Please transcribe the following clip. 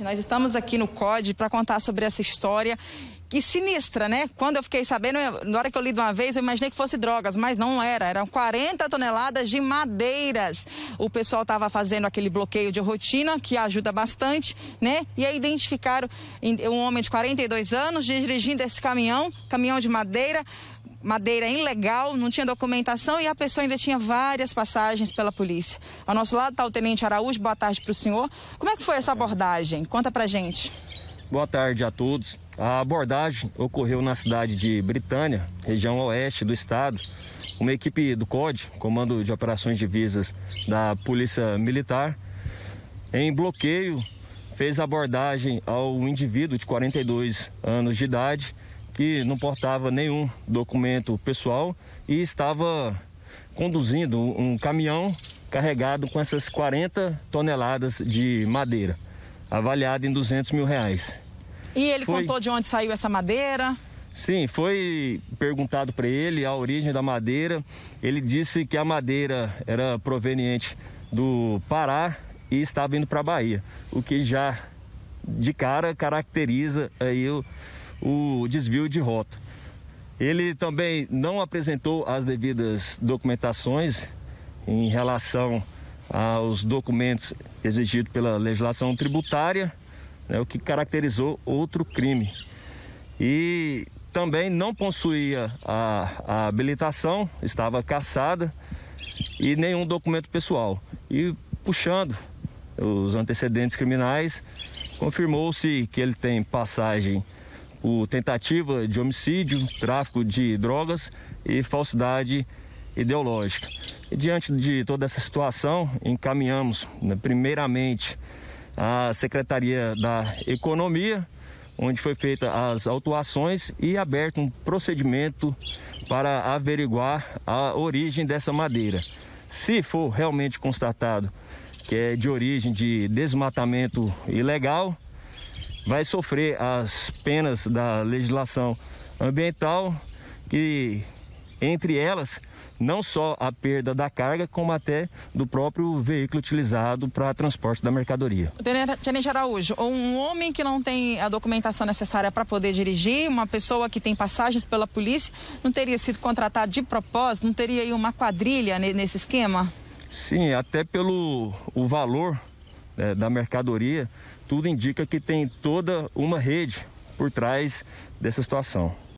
Nós estamos aqui no COD para contar sobre essa história que sinistra, né? Quando eu fiquei sabendo, na hora que eu li de uma vez, eu imaginei que fosse drogas, mas não era. Eram 40 toneladas de madeiras. O pessoal estava fazendo aquele bloqueio de rotina, que ajuda bastante, né? E aí identificaram um homem de 42 anos dirigindo esse caminhão, caminhão de madeira madeira ilegal, não tinha documentação e a pessoa ainda tinha várias passagens pela polícia. Ao nosso lado está o Tenente Araújo, boa tarde para o senhor. Como é que foi essa abordagem? Conta para gente. Boa tarde a todos. A abordagem ocorreu na cidade de Britânia, região oeste do estado. Uma equipe do COD, Comando de Operações Divisas da Polícia Militar, em bloqueio, fez abordagem ao indivíduo de 42 anos de idade, que não portava nenhum documento pessoal e estava conduzindo um caminhão carregado com essas 40 toneladas de madeira, avaliado em 200 mil reais. E ele foi... contou de onde saiu essa madeira? Sim, foi perguntado para ele a origem da madeira. Ele disse que a madeira era proveniente do Pará e estava indo para a Bahia, o que já de cara caracteriza aí o o desvio de rota. Ele também não apresentou as devidas documentações em relação aos documentos exigidos pela legislação tributária, né, o que caracterizou outro crime. E também não possuía a, a habilitação, estava caçada e nenhum documento pessoal. E puxando os antecedentes criminais, confirmou-se que ele tem passagem o tentativa de homicídio, tráfico de drogas e falsidade ideológica. E diante de toda essa situação, encaminhamos né, primeiramente à Secretaria da Economia, onde foi feita as autuações e aberto um procedimento para averiguar a origem dessa madeira. Se for realmente constatado que é de origem de desmatamento ilegal, vai sofrer as penas da legislação ambiental, que entre elas não só a perda da carga, como até do próprio veículo utilizado para transporte da mercadoria. Tenente Araújo, um homem que não tem a documentação necessária para poder dirigir, uma pessoa que tem passagens pela polícia, não teria sido contratado de propósito, não teria aí uma quadrilha nesse esquema? Sim, até pelo o valor né, da mercadoria tudo indica que tem toda uma rede por trás dessa situação.